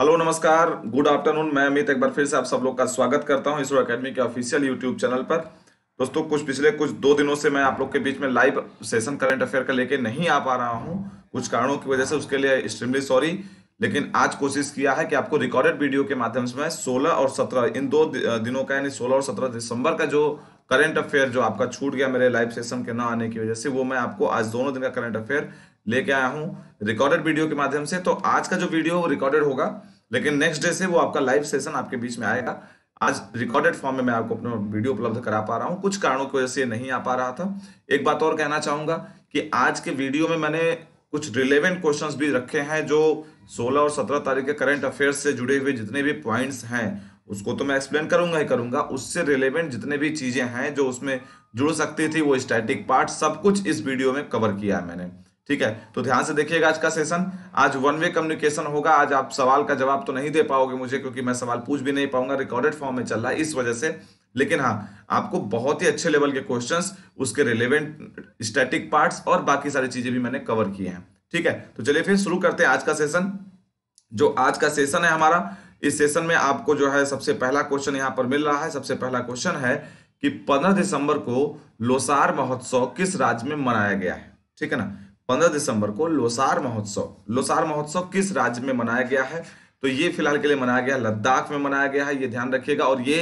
Hello नमस्कार good afternoon मैं अमित एक बार फिर से आप सब लोग का स्वागत करता हूं इसरो एकेडमी के ऑफिशियल यूट्यूब चैनल पर दोस्तों कुछ पिछले कुछ दो दिनों से मैं आप लोग के बीच में लाइव सेशन करंट अफेयर का लेके नहीं आ पा रहा हूं कुछ कारणों की वजह से उसके लिए एक्सट्रीमली सॉरी लेकिन आज कोशिश किया है कि आपको रिकॉर्डेड वीडियो के माध्यम से मैं सोलह और सत्रह इन दो दिनों का यानी सोलह और सत्रह दिसंबर का जो करंट अफेयर जो आपका छूट गया मेरे लाइव सेशन के ना आने की वजह से वो मैं आपको आज दोनों दिन का करंट अफेयर लेके आया हूँ रिकॉर्डेड वीडियो के माध्यम से तो आज का जो वीडियो रिकॉर्डेड होगा लेकिन नेक्स्ट डे से वो आपका लाइव सेशन आपके बीच में आएगा आज रिकॉर्डेड फॉर्म में मैं आपको अपना वीडियो उपलब्ध करा पा रहा हूँ कुछ कारणों की वजह से नहीं आ पा रहा था एक बात और कहना चाहूंगा कि आज के वीडियो में मैंने कुछ रिलेवेंट क्वेश्चंस भी रखे हैं जो 16 और 17 तारीख के करंट अफेयर्स से जुड़े हुए जितने भी पॉइंट्स हैं उसको तो मैं एक्सप्लेन करूंगा ही करूंगा उससे रिलेवेंट जितने भी चीजें हैं जो उसमें जुड़ सकती थी वो स्टैटिक पार्ट सब कुछ इस वीडियो में कवर किया है मैंने ठीक है तो ध्यान से देखिएगा आज का सेशन आज वन वे कम्युनिकेशन होगा आज आप सवाल का जवाब तो नहीं दे पाओगे मुझे क्योंकि मैं सवाल पूछ भी नहीं पाऊंगा रिकॉर्डेड फॉर्म में चल रहा है इस वजह से लेकिन हाँ आपको बहुत ही अच्छे लेवल के क्वेश्चन उसके रिलेवेंट स्टैटिक पार्ट और बाकी सारी चीजें भी मैंने कवर किए हैं ठीक है तो चलिए फिर शुरू करते हैं आज का सेशन जो आज का सेशन है हमारा इस सेशन में आपको जो है सबसे पहला क्वेश्चन यहाँ पर मिल रहा है सबसे पहला क्वेश्चन है कि पंद्रह दिसंबर को लोसार महोत्सव किस राज्य में मनाया गया है ठीक है ना पंद्रह दिसंबर को लोसार महोत्सव लोसार महोत्सव किस राज्य में मनाया गया है तो ये फिलहाल के लिए मनाया गया लद्दाख में मनाया गया है ये ध्यान रखिएगा और ये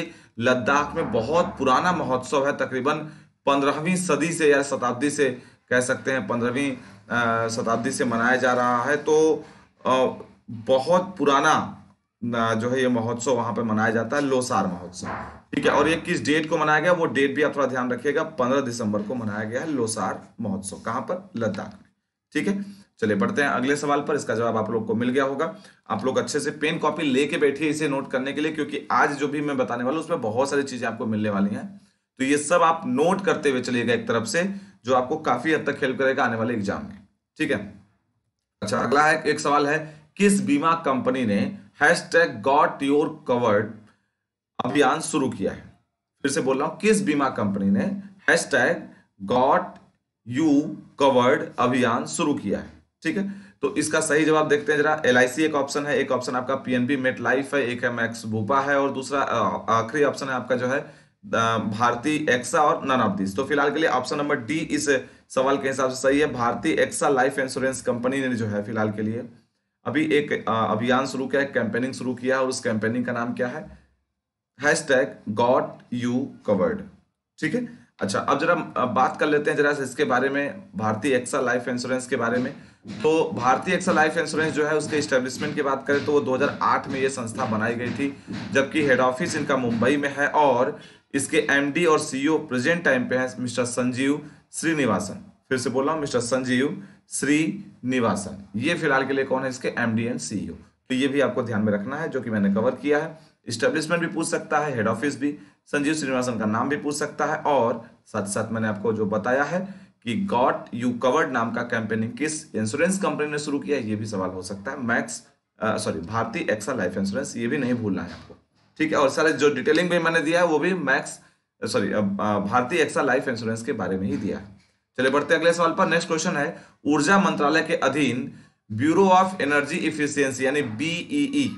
लद्दाख में बहुत पुराना महोत्सव है तकरीबन पंद्रहवीं सदी से या शताब्दी से कह सकते हैं पंद्रहवीं शताब्दी से मनाया जा रहा है तो बहुत पुराना जो है ये महोत्सव वहां पर मनाया जाता है लोसार महोत्सव ठीक है और ये किस डेट को मनाया गया वो डेट भी आप थोड़ा ध्यान रखिएगा पंद्रह दिसंबर को मनाया गया है लोसार महोत्सव कहाँ पर लद्दाख ठीक है चलिए पढ़ते हैं अगले सवाल पर इसका जवाब आप लोग को मिल गया होगा आप लोग अच्छे से पेन कॉपी लेके बैठिए इसे नोट करने के लिए क्योंकि आज जो भी मैं बताने वाला हूँ उसमें बहुत सारी चीजें आपको मिलने वाली हैं तो ये सब आप नोट करते हुए चलिएगा एक तरफ से जो आपको काफी हद तक हेल्प करेगा आने वाले एग्जाम में ठीक है अच्छा अगला है एक सवाल है किस बीमा कंपनी ने हैश कवर्ड अभियान शुरू किया है फिर से बोल रहा हूं किस बीमा कंपनी ने hashtag got you covered अभियान शुरू किया है ठीक है तो इसका सही जवाब देखते हैं जरा एल एक ऑप्शन है एक ऑप्शन आपका पीएनबी मेट लाइफ है एक है मैक्स भूपा है और दूसरा आखिरी ऑप्शन है आपका जो है भारती एक्सा और नन ऑफ दिस तो फिलहाल के लिए ऑप्शन नंबर डी इस सवाल के हिसाब से सही है भारतीय एक्सा लाइफ इंश्योरेंस कंपनी ने जो है फिलहाल के लिए अभी एक अभियान शुरू किया है कैंपेनिंग शुरू किया और उस कैंपेनिंग का नाम क्या है hashtag got you covered ठीक है अच्छा अब जरा बात कर लेते हैं जरा इसके बारे में भारतीय एक्सा लाइफ इंश्योरेंस के बारे में तो भारतीय एक्सा लाइफ इंश्योरेंस जो है उसके स्टेब्लिशमेंट की बात करें तो वो 2008 में ये संस्था बनाई गई थी जबकि हेड ऑफिस इनका मुंबई में है और इसके एमडी और सीईओ प्रेजेंट टाइम पे है मिस्टर संजीव श्रीनिवासन फिर से बोल रहा हूँ मिस्टर संजीव श्रीनिवासन ये फिलहाल के लिए कौन है इसके एमडी एंड सी तो ये भी आपको ध्यान में रखना है जो कि मैंने कवर किया है इस्टेब्लिशमेंट भी पूछ सकता है हेड ऑफिस भी संजीव श्रीनिवासन का नाम भी पूछ सकता है और साथ साथ मैंने आपको जो बताया है कि गॉट यू कवर्ड नाम का कैंपेनिंग किस इंश्योरेंस कंपनी ने शुरू किया ये भी सवाल हो सकता है Max sorry Bharatiya AXA life insurance ये भी नहीं भूलना है आपको ठीक है और सारे जो डिटेलिंग भी मैंने दिया है वो भी Max sorry Bharatiya AXA life insurance के बारे में ही दिया है चले बढ़ते अगले सवाल पर नेक्स्ट क्वेश्चन है ऊर्जा मंत्रालय के अधीन ब्यूरो ऑफ एनर्जी इफिशियंसी यानी BE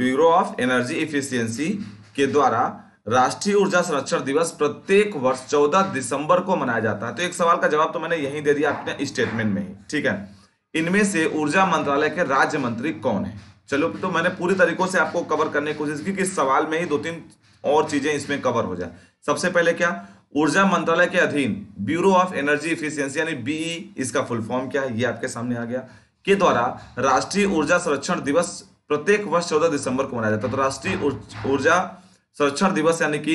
bureau of energy efficiency के द्वारा राष्ट्रीय ऊर्जा संरक्षण दिवस प्रत्येक वर्ष 14 दिसंबर को मनाया जाता है तो एक सवाल का जवाब तो मैंने यही दे दिया अपने स्टेटमेंट में ही ठीक है इनमें से ऊर्जा मंत्रालय के राज्य मंत्री कौन है चलो तो मैंने पूरी तरीकों से आपको कवर करने की कोशिश की कि सवाल में ही दो तीन और चीजें इसमें कवर हो जाए सबसे पहले क्या ऊर्जा मंत्रालय के अधीन ब्यूरो ऑफ एनर्जी इफिशियंसी यानी बीई e, इसका फुल फॉर्म क्या है ये आपके सामने आ गया के द्वारा राष्ट्रीय ऊर्जा संरक्षण दिवस प्रत्येक वर्ष चौदह दिसंबर को मनाया जाता है तो राष्ट्रीय ऊर्जा संरक्षण दिवस यानी कि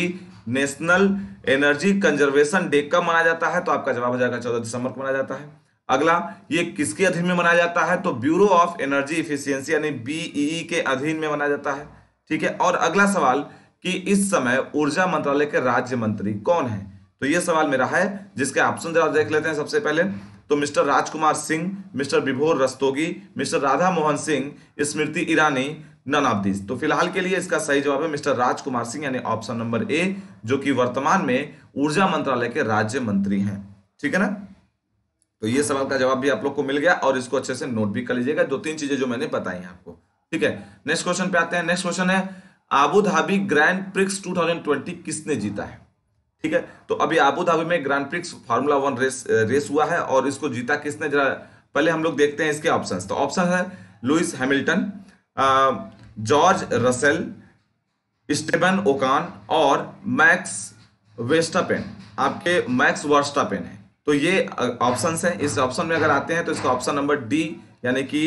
नेशनल एनर्जी कंजर्वेशन डे कब मनाया जाता है तो आपका जवाब हो जाएगा चौदह दिसंबर को मनाया जाता है अगला ये किसके अधीन में मनाया जाता है तो ब्यूरो ऑफ एनर्जी इफिशियंसी यानी बीई के अधीन में मनाया जाता है ठीक है और अगला सवाल कि इस समय ऊर्जा मंत्रालय के राज्य मंत्री कौन है तो ये सवाल मेरा है जिसके ऑप्शन जरा देख लेते हैं सबसे पहले तो mister Rajkumar Singh mister Vibhor Rastogi mister Radha Mohan Singh Smriti Irani none of this तो फिलहाल के लिए इसका सही जवाब है मिस्टर राजकुमार सिंह यानी ऑप्शन नंबर ए जो कि वर्तमान में ऊर्जा मंत्रालय के राज्य मंत्री हैं ठीक है ना तो ये सवाल का जवाब भी आप लोग को मिल गया और इसको अच्छे से नोट भी कर लीजिएगा दो तीन चीजें जो मैंने बताई हैं आपको ठीक है नेक्स्ट क्वेश्चन पे आते हैं नेक्स्ट क्वेश्चन है Abu Dhabi grand prix two किसने जीता है ठीक है तो अभी आबुधाबी में grand prix formula one race race हुआ है और इसको जीता किसने जरा पहले हम लोग देखते हैं इसके ऑप्शंस तो ऑप्शन है Lewis Hamilton George Russell Esteban Ocon और मैक्स वेस्टापेन आपके मैक्स वर्स्टापेन है तो ये ऑप्शन है इस ऑप्शन में अगर आते हैं तो इसका ऑप्शन नंबर डी यानी कि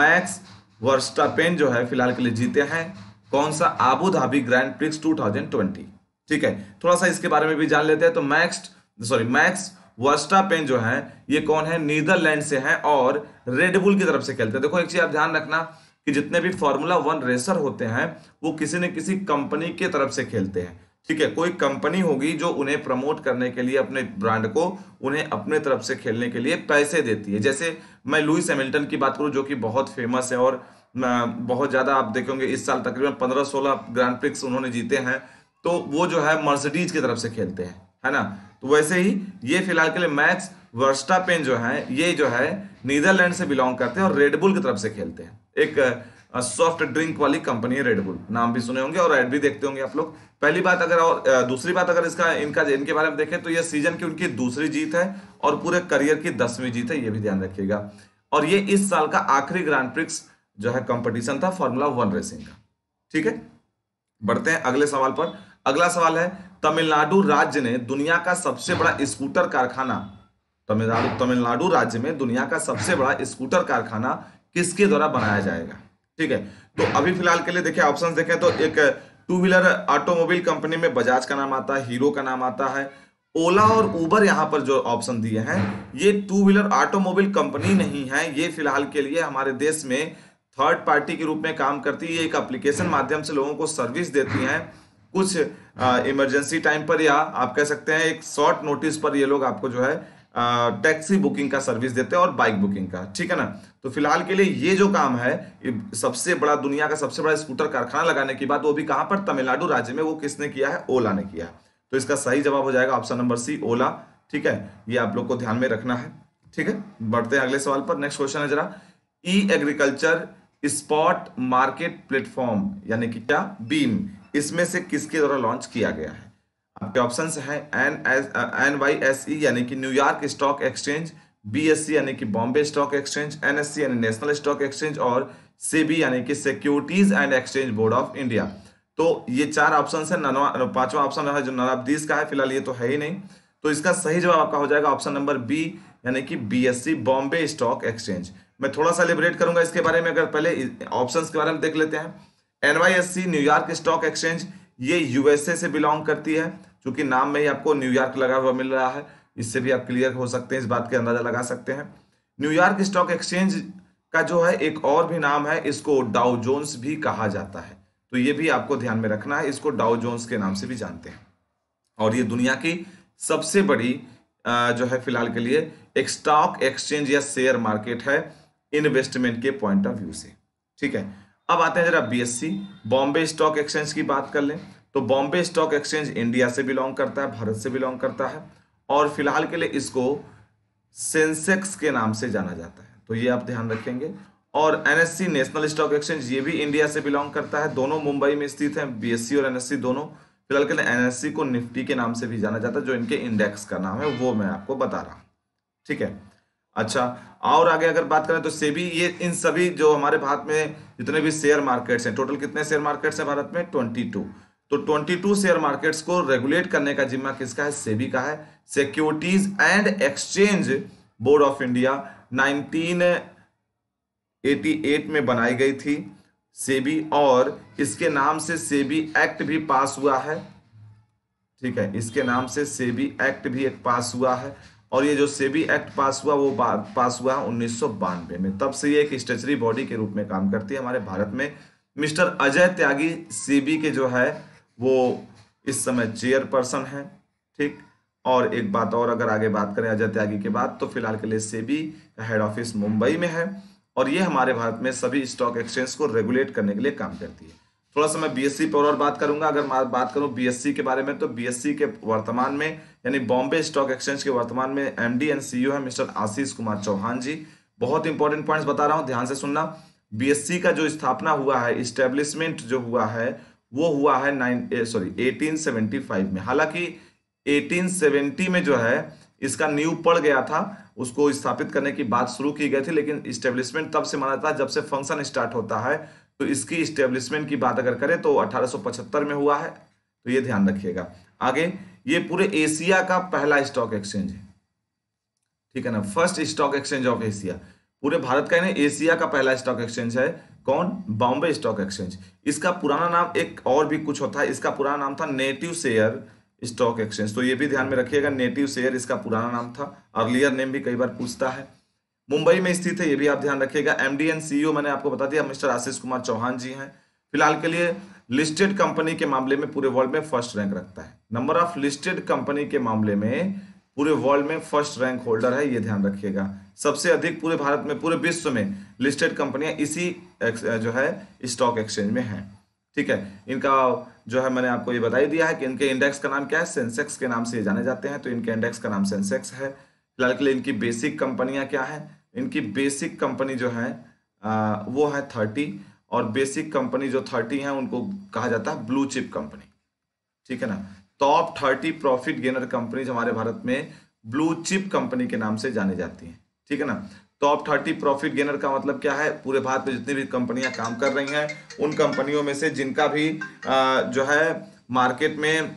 मैक्स वर्स्टापेन जो है फिलहाल के लिए जीते हैं कौन सा आबू धाबी ग्रैंड प्रिक्स 2020 ठीक है थोड़ा सा इसके बारे में भी जान लेते हैं तो मैक्स सॉरी मैक्स वर्स्टापेन जो है ये कौन है नीदरलैंड से है और रेडबुल की तरफ से खेलते हैं देखो एक चीज आप ध्यान रखना कि जितने भी फॉर्मूला वन रेसर होते हैं वो किसी न किसी कंपनी के तरफ से खेलते हैं ठीक है कोई कंपनी होगी जो उन्हें प्रमोट करने के लिए अपने ब्रांड को उन्हें अपने तरफ से खेलने के लिए पैसे देती है जैसे मैं लुइस एमिल्टन की बात करूं जो कि बहुत फेमस है और बहुत ज़्यादा आप देखेंगे इस साल तकरीबन पंद्रह सोलह ग्रांड प्रिक्स उन्होंने जीते हैं तो वो जो है मर्सिडीज की तरफ से खेलते हैं है ना तो वैसे ही ये फिलहाल के लिए मैक्स वर्स्टापेन जो है ये जो है नीदरलैंड से बिलोंग करते हैं और रेडबुल की तरफ से खेलते हैं एक सॉफ्ट ड्रिंक वाली कंपनी है रेडबुल नाम भी सुने होंगे और एड भी देखते होंगे आप लोग पहली बात अगर और दूसरी बात अगर इसका इनका इनके बारे में देखें तो यह सीजन की उनकी दूसरी जीत है और पूरे करियर की दसवीं जीत है ये भी ध्यान रखिएगा और ये इस साल का आखिरी ग्रांड प्रिक्स जो है कंपटीशन था फॉर्मूला वन रेसिंग का ठीक है बढ़ते हैं अगले सवाल पर अगला सवाल है तमिलनाडु राज्य ने दुनिया का सबसे बड़ा स्कूटर कारखाना तमिलनाडु तमिलनाडु राज्य में दुनिया का सबसे बड़ा स्कूटर कारखाना किसके द्वारा बनाया जाएगा ठीक है तो अभी फिलहाल के लिए देखिए ऑप्शन देखें तो एक टू व्हीलर ऑटोमोबाइल कंपनी में बजाज का नाम आता है हीरो का नाम आता है ओला और उबर यहाँ पर जो ऑप्शन दिए हैं ये टू व्हीलर ऑटोमोबाइल कंपनी नहीं है ये फिलहाल के लिए हमारे देश में थर्ड पार्टी के रूप में काम करती है एक एप्लीकेशन माध्यम से लोगों को सर्विस देती है कुछ इमरजेंसी टाइम पर या आप कह सकते हैं एक शॉर्ट नोटिस पर ये लोग आपको जो है टैक्सी बुकिंग का सर्विस देते हैं और बाइक बुकिंग का ठीक है ना तो फिलहाल के लिए ये जो काम है सबसे बड़ा दुनिया का सबसे बड़ा स्कूटर कारखाना लगाने की बात वो भी कहां पर तमिलनाडु राज्य में वो किसने किया है ओला ने किया है तो इसका सही जवाब हो जाएगा ऑप्शन नंबर सी ओला ठीक है ये आप लोग को ध्यान में रखना है ठीक है बढ़ते हैं अगले सवाल पर नेक्स्ट क्वेश्चन है जरा e agriculture spot market platform यानी कि क्या बीम इसमें से किसके द्वारा लॉन्च किया गया है आपके ऑप्शन है N S N Y S E यानी कि New York stock exchange B S C यानी कि Bombay stock exchange N S C यानी नेशनल स्टॉक एक्सचेंज और सेबी यानी कि securities and exchange board of India तो ये चार ऑप्शन है नवा पांचवा ऑप्शन है जो नवाबदीस का है फिलहाल ये तो है ही नहीं तो इसका सही जवाब आपका हो जाएगा ऑप्शन नंबर बी यानी कि बीएससी बॉम्बे स्टॉक एक्सचेंज मैं थोड़ा सा लिबरेट करूंगा इसके बारे में अगर पहले ऑप्शंस के बारे में देख लेते हैं एनवाईएससी न्यूयॉर्क स्टॉक एक्सचेंज ये यूएसए से बिलोंग करती है क्योंकि नाम में ही आपको न्यूयॉर्क लगा हुआ मिल रहा है इससे भी आप क्लियर हो सकते हैं इस बात के अंदाजा लगा सकते हैं न्यूयॉर्क स्टॉक एक्सचेंज का जो है एक और भी नाम है इसको डाउ जोन्स भी कहा जाता है तो ये भी आपको ध्यान में रखना है इसको डाउ जोन्स के नाम से भी जानते हैं और ये दुनिया की सबसे बड़ी जो है फिलहाल के लिए एक स्टॉक एक्सचेंज या शेयर मार्केट है इन्वेस्टमेंट के पॉइंट ऑफ व्यू से ठीक है अब आते हैं जरा बीएससी बॉम्बे स्टॉक एक्सचेंज की बात कर लें तो बॉम्बे स्टॉक एक्सचेंज इंडिया से बिलोंग करता है भारत से बिलोंग करता है और फिलहाल के लिए इसको सेंसेक्स के नाम से जाना जाता है तो ये आप ध्यान रखेंगे और एनएससी नेशनल स्टॉक एक्सचेंज ये भी इंडिया से बिलोंग करता है दोनों मुंबई में स्थित हैं बीएससी और एनएससी दोनों फिलहाल के लिए एनएससी को निफ्टी के नाम से भी जाना जाता है जो इनके इंडेक्स का नाम है वो मैं आपको बता रहा हूँ ठीक है अच्छा और आगे अगर बात करें तो सेबी ये इन सभी जो हमारे भारत में जितने भी शेयर मार्केट्स हैं टोटल कितने शेयर मार्केट्स हैं भारत में ट्वेंटी टू तो 22 शेयर मार्केट्स को रेगुलेट करने का जिम्मा किसका है सेबी का है securities and exchange board of India 1988 में बनाई गई थी सेबी और इसके नाम से सेबी एक्ट भी पास हुआ है ठीक है इसके नाम से सेबी एक्ट भी एक पास हुआ है और ये जो सेबी एक्ट पास हुआ वो पास हुआ उन्नीस में तब से ये एक स्टेचरी बॉडी के रूप में काम करती है हमारे भारत में मिस्टर अजय त्यागी सीबी के जो है वो इस समय चेयरपर्सन है ठीक और एक बात और अगर आगे बात करें अजय त्यागी के बाद तो फिलहाल के लिए सेबी का हेड ऑफिस मुंबई में है और ये हमारे भारत में सभी स्टॉक एक्सचेंज को रेगुलेट करने के लिए काम करती है थोड़ा सा मैं बीएससी पर और बात करूंगा अगर बात करूं बीएससी के बारे में तो बीएससी के वर्तमान में यानी बॉम्बे स्टॉक एक्सचेंज के वर्तमान में एमडी एंड सीईओ है मिस्टर आशीष कुमार चौहान जी बहुत इंपॉर्टेंट पॉइंट्स बता रहा हूं ध्यान से सुनना बीएससी का जो स्थापना हुआ है इस्टेब्लिशमेंट जो हुआ है वो हुआ है नाइन सॉरी एटीन में हालांकि एटीन में जो है इसका नींव पड़ गया था उसको स्थापित करने की बात शुरू की गई थी लेकिन इस्टेब्लिशमेंट तब से माना था जब से फंक्शन स्टार्ट होता है तो इसकी स्टेब्लिशमेंट की बात अगर करें तो 1875 में हुआ है तो ये ध्यान रखिएगा आगे ये पूरे एशिया का पहला स्टॉक एक्सचेंज है ठीक है ना first stock exchange of Asia पूरे भारत का एशिया का पहला स्टॉक एक्सचेंज है कौन बॉम्बे स्टॉक एक्सचेंज इसका पुराना नाम एक और भी कुछ होता है इसका पुराना नाम था नेटिव शेयर स्टॉक एक्सचेंज तो ये भी ध्यान में रखिएगा नेटिव शेयर इसका पुराना नाम था अर्लियर नेम भी कई बार पूछता है मुंबई में स्थित है ये भी आप ध्यान रखिएगा एमडी एंड सीईओ मैंने आपको बता दिया मिस्टर आशीष कुमार चौहान जी हैं फिलहाल के लिए लिस्टेड कंपनी के मामले में पूरे वर्ल्ड में फर्स्ट रैंक रखता है नंबर ऑफ लिस्टेड कंपनी के मामले में पूरे वर्ल्ड में फर्स्ट रैंक होल्डर है ये ध्यान रखिएगा सबसे अधिक पूरे भारत में पूरे विश्व में लिस्टेड कंपनियां इसी जो है स्टॉक एक्सचेंज में है ठीक है इनका जो है मैंने आपको ये बताई दिया है कि इनके इंडेक्स का नाम क्या है सेंसेक्स के नाम से ये जाने जाते हैं तो इनके इंडेक्स का नाम सेंसेक्स है फिलहाल के लिए इनकी बेसिक कंपनियां क्या है इनकी बेसिक कंपनी जो है आ, वो है थर्टी और बेसिक कंपनी जो थर्टी है उनको कहा जाता है ब्लू चिप कंपनी ठीक है ना top thirty profit gainer companies हमारे भारत में ब्लू चिप कंपनी के नाम से जानी जाती हैं ठीक है ना टॉप थर्टी प्रॉफिट गेनर का मतलब क्या है पूरे भारत में जितनी भी कंपनियां काम कर रही हैं उन कंपनियों में से जिनका भी आ, जो है मार्केट में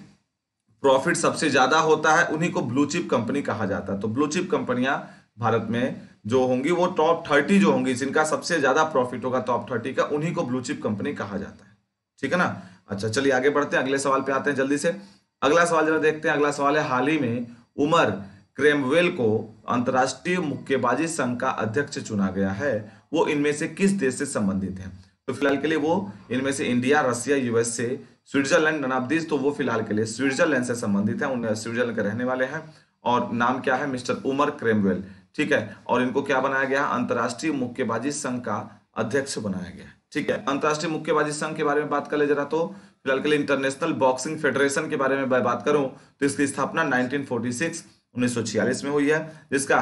प्रॉफिट सबसे ज्यादा होता है उन्हीं को ब्लू चिप कंपनी कहा जाता है तो ब्लू चिप कंपनियां भारत में जो होंगी वो टॉप थर्टी जो होंगी जिनका सबसे ज्यादा प्रॉफिट होगा टॉप थर्टी का उन्हीं को ब्लू चिप कंपनी कहा जाता है ठीक है ना अच्छा चलिए आगे बढ़ते हैं अगले सवाल पे आते हैं जल्दी से अगला सवाल जरा देखते हैं अगला सवाल है हाल ही में उमर क्रेमवेल को अंतर्राष्ट्रीय मुक्केबाजी संघ का अध्यक्ष चुना गया है वो इनमें से किस देश से संबंधित है तो फिलहाल के लिए वो इनमें से India Russia USA Switzerland none of this तो वो फिलहाल के लिए स्विट्जरलैंड से संबंधित है उन स्विट्जरलैंड के रहने वाले हैं और नाम क्या है मिस्टर उमर क्रेमवेल ठीक है और इनको क्या बनाया गया अंतर्राष्ट्रीय मुक्केबाजी संघ का अध्यक्ष बनाया गया ठीक है अंतर्राष्ट्रीय मुक्केबाजी संघ के बारे में बात कर ले जरा तो फिलहाल के लिए इंटरनेशनल बॉक्सिंग फेडरेशन के बारे में बात करूं तो इसकी स्थापना 1946 1946 में हुई है जिसका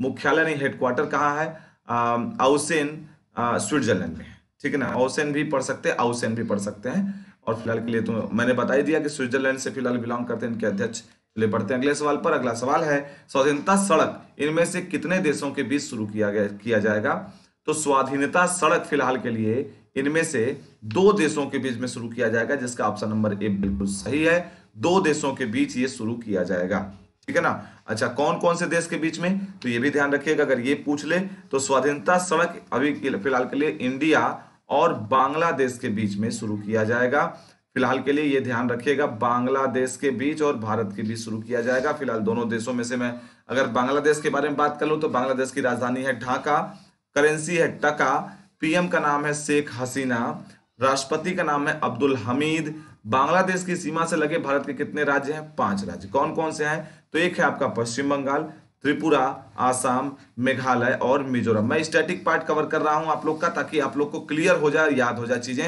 मुख्यालय नहीं हेडक्वार्टर कहाँ है आउसेन स्विट्जरलैंड में ठीक है ना आउसेन भी पढ़ सकते हैं आउसेन भी पढ़ सकते हैं और फिलहाल के लिए तो मैंने बताई दिया कि स्विट्जरलैंड से फिलहाल बिलोंग करते हैं इनके अध्यक्ष चलिए बढ़ते हैं अगले सवाल पर अगला सवाल है स्वाधीनता सड़क इनमें से कितने देशों के बीच शुरू किया गया किया जाएगा तो स्वाधीनता सड़क फिलहाल के लिए इनमें से दो देशों के बीच में शुरू किया जाएगा जिसका ऑप्शन नंबर ए बिल्कुल सही है दो देशों के बीच ये शुरू किया जाएगा ठीक है ना अच्छा कौन कौन से देश के बीच में तो ये भी ध्यान रखिएगा अगर ये पूछ ले तो स्वाधीनता सड़क अभी फिलहाल के लिए इंडिया और बांग्लादेश के बीच में शुरू किया जाएगा फिलहाल के लिए ये ध्यान रखिएगा बांग्लादेश के बीच और भारत के बीच शुरू किया जाएगा फिलहाल दोनों देशों में से मैं अगर बांग्लादेश के बारे में बात कर लूँ तो बांग्लादेश की राजधानी है ढाका करेंसी है टका पीएम का नाम है शेख हसीना राष्ट्रपति का नाम है अब्दुल हमीद बांग्लादेश की सीमा से लगे भारत के कितने राज्य हैं पांच राज्य कौन कौन से हैं तो एक है आपका पश्चिम बंगाल त्रिपुरा आसाम मेघालय और मिजोरम मैं स्टैटिक पार्ट कवर कर रहा हूं आप लोग का ताकि आप लोग को क्लियर हो जाए याद हो जाए चीजें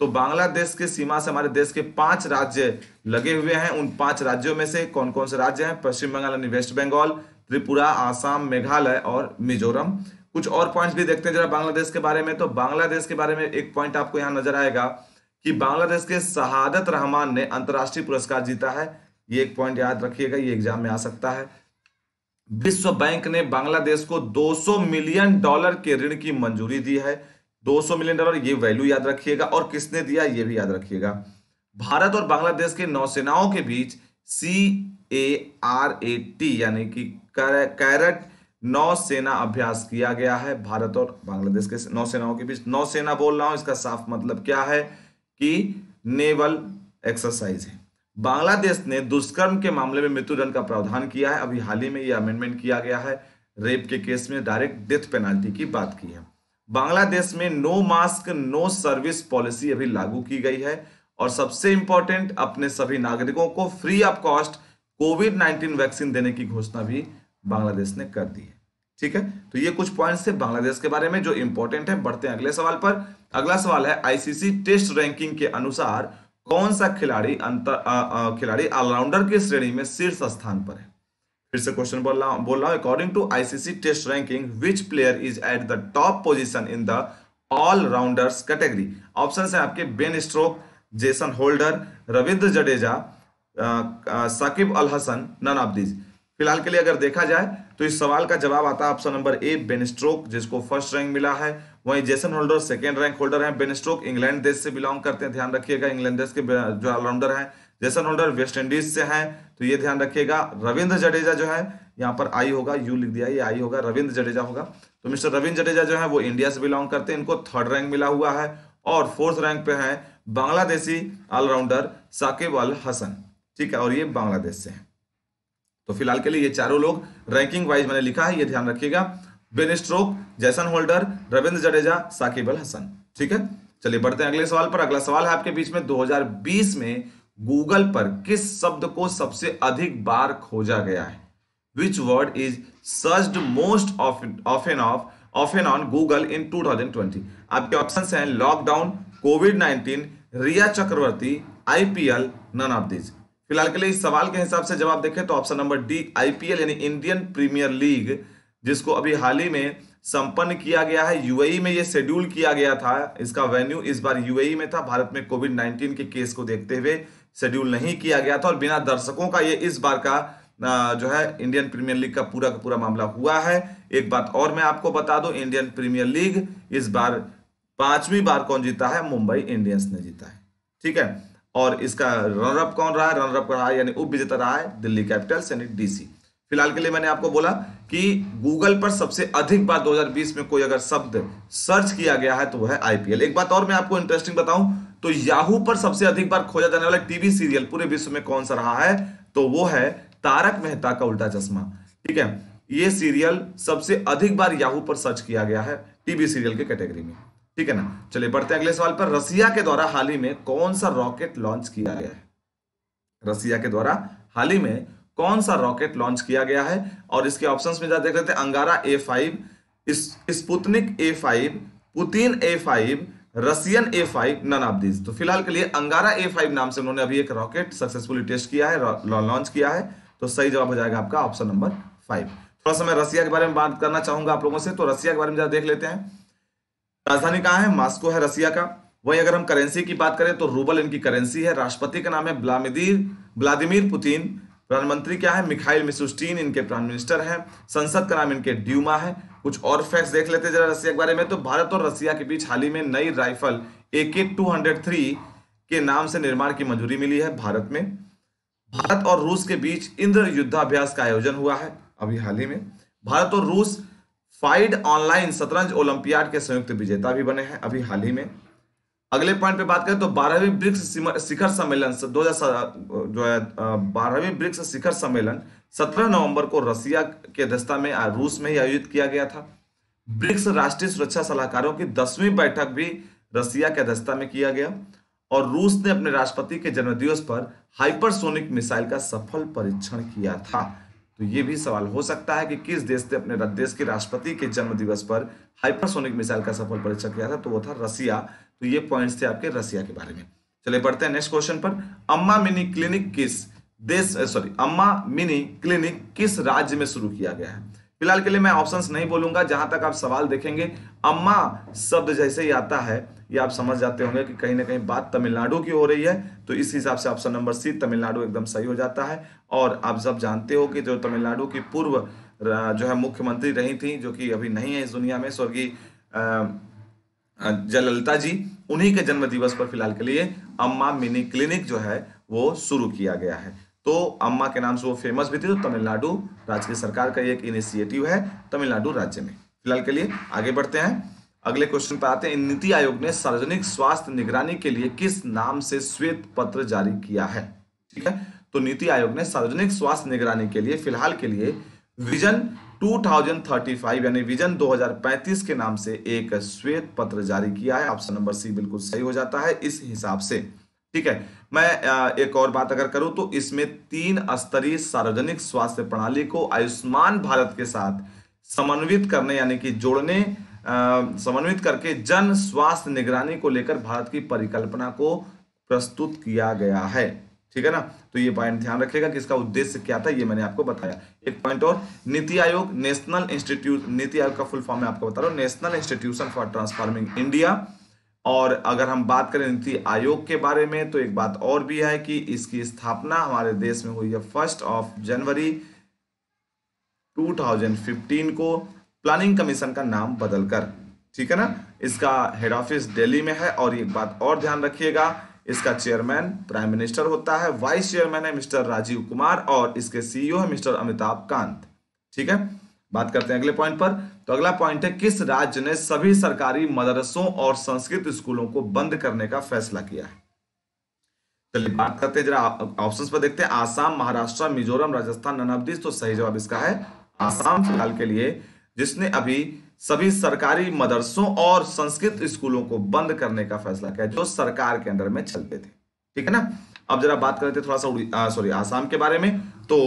तो बांग्लादेश के सीमा से हमारे देश के पांच राज्य लगे हुए हैं उन पांच राज्यों में से कौन कौन से राज्य हैं पश्चिम बंगाल यानी वेस्ट बंगाल त्रिपुरा आसाम मेघालय और मिजोरम कुछ और पॉइंट्स भी देखते हैं जरा बांग्लादेश के बारे में तो बांग्लादेश के बारे में एक पॉइंट आपको यहाँ नजर आएगा कि बांग्लादेश के शहादत रहमान ने अंतर्राष्ट्रीय पुरस्कार जीता है ये एक पॉइंट याद रखिएगा ये एग्जाम में आ सकता है विश्व बैंक ने बांग्लादेश को 200 मिलियन डॉलर के ऋण की मंजूरी दी है 200 मिलियन डॉलर ये वैल्यू याद रखिएगा और किसने दिया ये भी याद रखिएगा भारत और बांग्लादेश के नौसेनाओं के बीच सी ए आर ए टी यानी कि कैरट नौसेना अभ्यास किया गया है भारत और बांग्लादेश के नौसेनाओं के बीच नौसेना बोल रहा हूं इसका साफ मतलब क्या है कि नेवल एक्सरसाइज है बांग्लादेश ने दुष्कर्म के मामले में मृत्युदंड का प्रावधान किया है अभी हाल ही में यह अमेंडमेंट किया गया है रेप के केस में डायरेक्ट डेथ पेनाल्टी की बात की है बांग्लादेश में no mask no service policy अभी लागू की गई है और सबसे इंपॉर्टेंट अपने सभी नागरिकों को free of cost covid 19 vaccine देने की घोषणा भी बांग्लादेश ने कर दी है ठीक है तो ये कुछ पॉइंट्स थे बांग्लादेश के बारे में जो इंपॉर्टेंट है बढ़ते हैं अगले सवाल पर अगला सवाल है आईसीसी टेस्ट रैंकिंग के अनुसार कौन सा खिलाड़ी अंतर खिलाड़ी ऑलराउंडर की श्रेणी में शीर्ष स्थान पर है फिर से क्वेश्चन बोल रहा बोल रहा हूं according to ICC test ranking which player is at the top position in the all rounders category option है आपके Ben Stokes Jason Holder Ravindra Jadeja Shakib Al Hasan none of these फिलहाल के लिए अगर देखा जाए तो इस सवाल का जवाब आता है option number A Ben Stokes जिसको फर्स्ट रैंक मिला है वहीं Jason Holder second rank holder है स्ट्रोक इंग्लैंड देश से बिलोंग करते हैं ध्यान रखिएगा इंग्लैंड देश के uh, जो ऑलराउंडर हैं जेसन होल्डर वेस्ट इंडीज से हैं तो ये ध्यान रखिएगा रविंद्र जडेजा जो है यहाँ पर आई होगा यू लिख दिया ये आई होगा रविंद्र जडेजा होगा तो मिस्टर रविंद्र जडेजा जो है वो इंडिया से बिलोंग करते हैं इनको थर्ड रैंक मिला हुआ है और फोर्थ रैंक पे है बांग्लादेशी ऑलराउंडर साकिब अल हसन ठीक है और ये बांग्लादेश से है तो फिलहाल के लिए ये चारों लोग रैंकिंग वाइज मैंने लिखा है ये ध्यान रखिएगा Ben Stokes Jason Holder Ravindra Jadeja Shakib Al Hasan ठीक है चलिए बढ़ते हैं अगले सवाल पर अगला सवाल है आपके बीच में 2020 में गूगल पर किस शब्द को सबसे अधिक बार खोजा गया है which word is searched most of an of of an on Google in 2020 आपके ऑप्शंस हैं lockdown covid 19 Rhea Chakraborty IPL none of this फिलहाल के लिए इस सवाल के हिसाब से जवाब देखें तो ऑप्शन नंबर डी आईपीएल यानी इंडियन प्रीमियर लीग जिसको अभी हाल ही में संपन्न किया गया है यूएई e में यह शेड्यूल किया गया था इसका वेन्यू इस बार यूएई e में था भारत में कोविड 19 के केस को देखते हुए शेड्यूल नहीं किया गया था और बिना दर्शकों का ये इस बार का जो है इंडियन प्रीमियर लीग का पूरा का पूरा मामला हुआ है एक बात और मैं आपको बता दूं इंडियन प्रीमियर लीग इस बार पांचवी बार कौन जीता है मुंबई इंडियंस ने जीता है ठीक है और इसका रनरअप कौन रहा है रनरअप रहा है यानी उप विजेता रहा है दिल्ली कैपिटल्स यानी डीसी फिलहाल के लिए मैंने आपको बोला कि गूगल पर सबसे अधिक बार 2020 में कोई अगर शब्द सर्च किया गया है तो वह आईपीएल एक बात और मैं आपको इंटरेस्टिंग बताऊं तो याहू पर सबसे अधिक बार खोजा जाने वाला टीवी सीरियल पूरे विश्व में कौन सा रहा है तो वो है तारक मेहता का उल्टा चश्मा ठीक है ये सीरियल सबसे अधिक बार याहू पर सर्च किया गया है टीवी सीरियल के कैटेगरी में ठीक है ना चलिए बढ़ते हैं अगले सवाल पर रसिया के द्वारा हाल ही में कौन सा रॉकेट लॉन्च किया गया है रसिया के द्वारा हाल ही में कौन सा रॉकेट लॉन्च किया गया है और इसके ऑप्शन में देख लेते हैं Angara A five Sputnik A five Putin A five Russian A five none of this तो फिलहाल के लिए अंगारा ए फाइव नाम से उन्होंने अभी एक रॉकेट सक्सेसफुली टेस्ट किया है लॉन्च किया है तो सही जवाब हो जाएगा आपका ऑप्शन नंबर फाइव थोड़ा सा मैं रसिया के बारे में बात करना चाहूंगा आप लोगों से तो रसिया के बारे में जरा देख लेते हैं राजधानी कहाँ है मॉस्को है रसिया का वही अगर हम करेंसी की बात करें तो रूबल इनकी करेंसी है राष्ट्रपति का नाम है ब्लामिदीर ब्लादिमिर पुतिन प्रधानमंत्री क्या है मिखाइल मिसुस्टीन इनके प्राइम मिनिस्टर हैं संसद का नाम इनके ड्यूमा है कुछ और फैक्ट्स देख लेते हैं जरा रसिया के बारे में तो भारत और रसिया के बीच हाल ही में नई राइफल ए के टू हंड्रेड थ्री के नाम से निर्माण की मंजूरी मिली है भारत में भारत और रूस के बीच इंद्र युद्धाभ्यास का आयोजन हुआ है अभी हाल ही में भारत और रूस फाइड ऑनलाइन शतरंज ओलंपियाड के संयुक्त विजेता भी बने हैं अभी हाल ही में अगले पॉइंट पे बात करें तो बारहवीं ब्रिक्स शिखर सम्मेलन दो जो है बारहवीं ब्रिक्स शिखर सम्मेलन 17 नवंबर को रसिया के अध्यक्षता में रूस में ही आयोजित किया गया था ब्रिक्स राष्ट्रीय सुरक्षा सलाहकारों की दसवीं बैठक भी रसिया के अध्यक्षता में किया गया और रूस ने अपने राष्ट्रपति के जन्मदिवस पर हाइपरसोनिक मिसाइल का सफल परीक्षण किया था तो ये भी सवाल हो सकता है कि किस देश ने अपने देश के राष्ट्रपति के जन्म दिवस पर हाइपरसोनिक मिसाइल का सफल परीक्षण किया था तो वो था रसिया तो ये पॉइंट्स थे आपके रसिया के बारे में चलिए बढ़ते हैं नेक्स्ट क्वेश्चन पर अम्मा मिनी क्लिनिक किस देश सॉरी अम्मा मिनी क्लिनिक किस राज्य में शुरू किया गया है फिलहाल के लिए मैं ऑप्शंस नहीं बोलूंगा जहां तक आप सवाल देखेंगे अम्मा शब्द जैसे ही आता है ये आप समझ जाते होंगे कि कहीं ना कहीं बात तमिलनाडु की हो रही है तो इस हिसाब से ऑप्शन नंबर सी तमिलनाडु एकदम सही हो जाता है और आप सब जानते हो कि जो तमिलनाडु की पूर्व जो है मुख्यमंत्री रही थी जो कि अभी नहीं है इस दुनिया में स्वर्गीय हाँ, जललता जी उन्हीं के जन्म दिवस पर फिलहाल के लिए अम्मा मिनी क्लिनिक जो है वो शुरू किया गया है तो अम्मा के नाम से वो फेमस भी थी तो तमिलनाडु राज्य की सरकार का एक इनिशिएटिव है तमिलनाडु राज्य में फिलहाल के लिए आगे बढ़ते हैं अगले क्वेश्चन पर आते हैं नीति आयोग ने सार्वजनिक स्वास्थ्य निगरानी के लिए किस नाम से श्वेत पत्र जारी किया है ठीक है तो नीति आयोग ने सार्वजनिक स्वास्थ्य निगरानी के लिए फिलहाल के लिए विजन 2035 यानी विजन 2035 के नाम से एक श्वेत पत्र जारी किया है ऑप्शन नंबर सी बिल्कुल सही हो जाता है इस हिसाब से ठीक है मैं एक और बात अगर करूं तो इसमें तीन स्तरीय सार्वजनिक स्वास्थ्य प्रणाली को आयुष्मान भारत के साथ समन्वित करने यानी कि जोड़ने समन्वित करके जन स्वास्थ्य निगरानी को लेकर भारत की परिकल्पना को प्रस्तुत किया गया है ठीक है ना तो ये पॉइंट ध्यान रखेगा कि इसका उद्देश्य क्या था ये मैंने आपको बताया एक पॉइंट और नीति आयोग नेशनल इंस्टीट्यूट नीति आयोग का फुल फॉर्म मैं आपको बता रहा हूँ National Institution for Transforming India और अगर हम बात करें नीति आयोग के बारे में तो एक बात और भी है कि इसकी स्थापना हमारे देश में हुई है फर्स्ट ऑफ जनवरी 2015 को प्लानिंग कमीशन का नाम बदलकर ठीक है ना इसका हेड ऑफिस दिल्ली में है और एक बात और ध्यान रखिएगा इसका चेयरमैन प्राइम मिनिस्टर होता है वाइस चेयरमैन है मिस्टर राजीव कुमार और इसके सीईओ है मिस्टर अमिताभ कांत ठीक है बात करते हैं अगले पॉइंट पर तो अगला पॉइंट है किस राज्य ने सभी सरकारी मदरसों और संस्कृत स्कूलों को बंद करने का फैसला किया है तो चलिए बात करते हैं जरा ऑप्शंस पर देखते हैं आसाम महाराष्ट्र मिजोरम राजस्थान नन तो सही जवाब इसका है आसाम फिलहाल के लिए जिसने अभी सभी सरकारी मदरसों और संस्कृत स्कूलों को बंद करने का फैसला किया जो सरकार के अंडर में चलते थे ठीक है ना अब जरा बात करते थोड़ा सा सॉरी आसाम के बारे में तो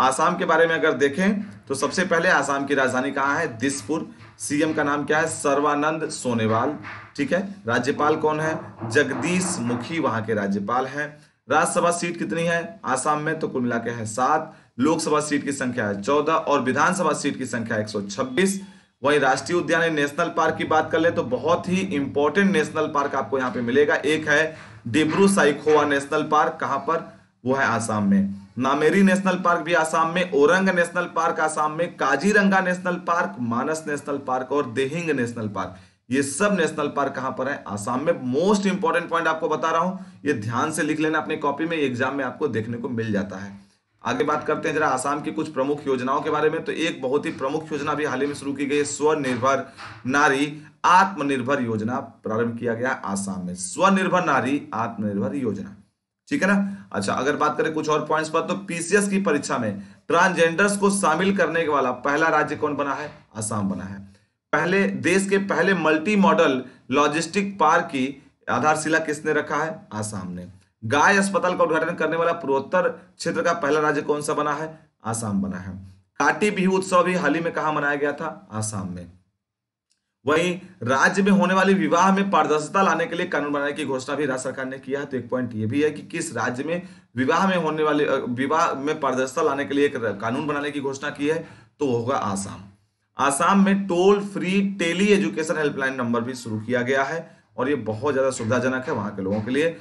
आसाम के बारे में अगर देखें तो सबसे पहले आसाम की राजधानी कहाँ है दिसपुर सीएम का नाम क्या है सर्वानंद सोनेवाल ठीक है राज्यपाल कौन है जगदीश मुखी वहां के राज्यपाल हैं राज्यसभा सीट कितनी है आसाम में तो कुल मिला के है सात लोकसभा सीट की संख्या है चौदह और विधानसभा सीट की संख्या एक सौ छब्बीस वहीं राष्ट्रीय उद्यान नेशनल पार्क की बात कर ले तो बहुत ही इंपॉर्टेंट नेशनल पार्क आपको यहाँ पे मिलेगा एक है डिब्रू साइकोवा नेशनल पार्क कहाँ पर वो है आसाम में नामेरी नेशनल पार्क भी आसाम में ओरंग नेशनल पार्क आसाम में Kaziranga national park Manas national park और देहिंग नेशनल पार्क ये सब नेशनल पार्क कहां पर है आसाम में मोस्ट इंपॉर्टेंट पॉइंट आपको बता रहा हूं ये ध्यान से लिख लेना अपनी कॉपी में एग्जाम में आपको देखने को मिल जाता है आगे बात करते हैं जरा आसाम की कुछ प्रमुख योजनाओं के बारे में तो एक बहुत ही प्रमुख योजना भी हाल ही में शुरू की गई है स्वनिर्भर नारी आत्मनिर्भर योजना प्रारंभ किया गया आसाम में स्वनिर्भर नारी आत्मनिर्भर योजना ठीक है ना अच्छा अगर बात करें कुछ और पॉइंट्स पर तो पीसीएस की परीक्षा में ट्रांसजेंडर्स को शामिल करने के वाला पहला राज्य कौन बना है आसाम बना है पहले देश के पहले मल्टी मॉडल लॉजिस्टिक पार्क की आधारशिला किसने रखा है आसाम ने गाय अस्पताल का उद्घाटन करने वाला पूर्वोत्तर क्षेत्र का पहला राज्य कौन सा बना है आसाम बना है काटी बिहू उत्सव भी हाल ही में कहा मनाया गया था आसाम में वहीं राज्य में होने वाले विवाह में पारदर्शिता लाने के लिए कानून बनाने की घोषणा भी राज्य सरकार ने किया है तो एक पॉइंट ये भी है कि किस राज्य में विवाह में होने वाले विवाह में पारदर्शिता लाने के लिए एक कानून बनाने की घोषणा की है तो होगा आसाम आसाम में toll free tele education helpline number भी शुरू किया गया है और ये बहुत ज्यादा सुविधाजनक है वहां के लोगों के लिए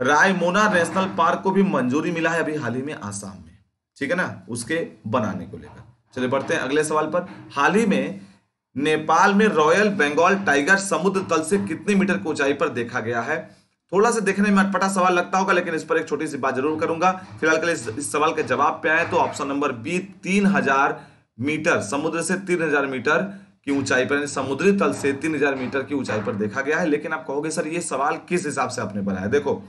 रायमोना नेशनल पार्क को भी मंजूरी मिला है अभी हाल ही में आसाम में ठीक है ना उसके बनाने को लेकर चलिए बढ़ते हैं अगले सवाल पर हाल ही में नेपाल में रॉयल बंगाल टाइगर समुद्र तल से कितने मीटर की ऊंचाई पर देखा गया है थोड़ा सा देखने में अटपटा सवाल लगता होगा लेकिन इस पर एक छोटी सी बात जरूर करूंगा फिलहाल के लिए इस, इस सवाल के जवाब पे आए तो ऑप्शन नंबर बी तीन हजार मीटर समुद्र से तीन हजार मीटर की ऊंचाई पर समुद्री तल से तीन हजार मीटर की ऊंचाई पर देखा गया है लेकिन आप कहोगे सर ये सवाल किस हिसाब से आपने बनाया देखो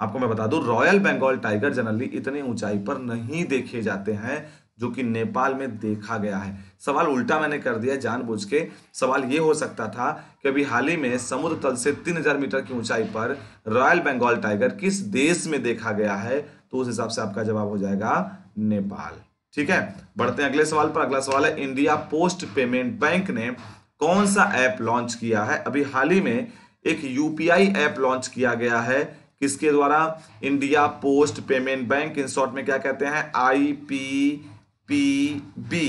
आपको मैं बता दूं रॉयल बंगाल टाइगर जनरली इतनी ऊंचाई पर नहीं देखे जाते हैं जो कि नेपाल में देखा गया है सवाल उल्टा मैंने कर दिया जानबूझ के सवाल ये हो सकता था कि अभी हाल ही में समुद्र तल से 3000 मीटर की ऊंचाई पर रॉयल बंगाल टाइगर किस देश में देखा गया है तो उस हिसाब से आपका जवाब हो जाएगा नेपाल ठीक है बढ़ते हैं अगले सवाल पर अगला सवाल है इंडिया पोस्ट पेमेंट बैंक ने कौन सा ऐप लॉन्च किया है अभी हाल ही में एक यूपीआई ऐप लॉन्च किया गया है किसके द्वारा India Post Payment Bank in short में क्या कहते हैं आई पी पी बी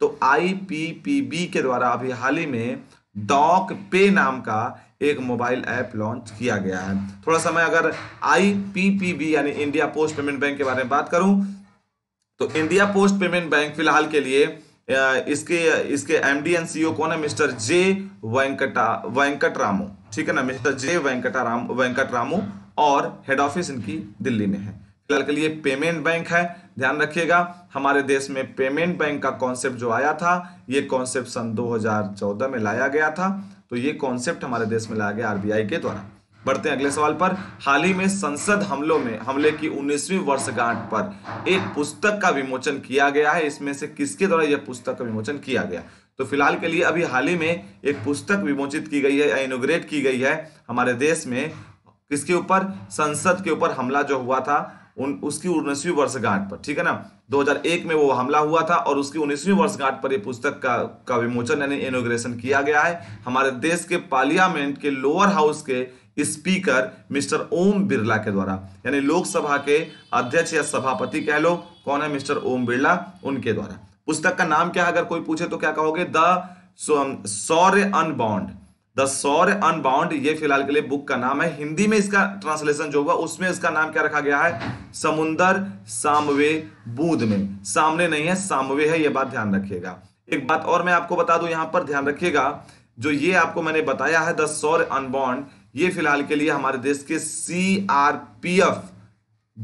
तो आई पी पी बी के द्वारा अभी हाल ही में डॉक पे नाम का एक मोबाइल ऐप लॉन्च किया गया है थोड़ा समय अगर आई पी पी बी यानी इंडिया पोस्ट पेमेंट बैंक के बारे में बात करूं तो इंडिया पोस्ट पेमेंट बैंक फिलहाल के लिए इसके इसके M D N C O कौन है मिस्टर जे वेंकटा वेंकट रामू ठीक है ना मिस्टर जे वेंकटा राम वेंकट रामू और हेड ऑफिस इनकी दिल्ली में है फिलहाल के लिए पेमेंट बैंक है ध्यान रखिएगा हमारे देश में पेमेंट बैंक का कॉन्सेप्ट जो आया था ये कॉन्सेप्ट सन 2014 में लाया गया था तो ये कॉन्सेप्ट हमारे देश में लाया गया आरबीआई के द्वारा बढ़ते हैं अगले सवाल पर हाल ही में संसद हमलों में हमले की 19वीं वर्षगांठ पर एक पुस्तक का विमोचन किया गया है इसमें से किसके द्वारा यह पुस्तक का विमोचन किया गया तो फिलहाल के लिए अभी हाल ही में एक पुस्तक विमोचित की गई है इनोग्रेट की गई है हमारे देश में किसके ऊपर संसद के ऊपर हमला जो हुआ था उन उसकी उन्नीसवीं वर्षगांठ पर ठीक है ना 2001 में वो हमला हुआ था और उसकी उन्नीसवीं वर्षगांठ पर ये पुस्तक का का विमोचन यानी इनोग्रेशन किया गया है हमारे देश के पार्लियामेंट के लोअर हाउस के स्पीकर मिस्टर ओम बिरला के द्वारा यानी लोकसभा के अध्यक्ष या सभापति कह लो कौन है मिस्टर ओम बिरला उनके द्वारा पुस्तक का नाम क्या अगर कोई पूछे तो क्या कहोगे द सौर्य अनबाउंड द सौर अनबाउंड ये फिलहाल के लिए बुक का नाम है हिंदी में इसका ट्रांसलेशन जो हुआ उसमें इसका नाम क्या रखा गया है समुंदर सामवे बूंद में सामने नहीं है सामवे है यह बात ध्यान रखिएगा एक बात और मैं आपको बता दूं यहां पर ध्यान रखिएगा जो ये आपको मैंने बताया है द सौर अनबाउंड ये फिलहाल के लिए हमारे देश के सी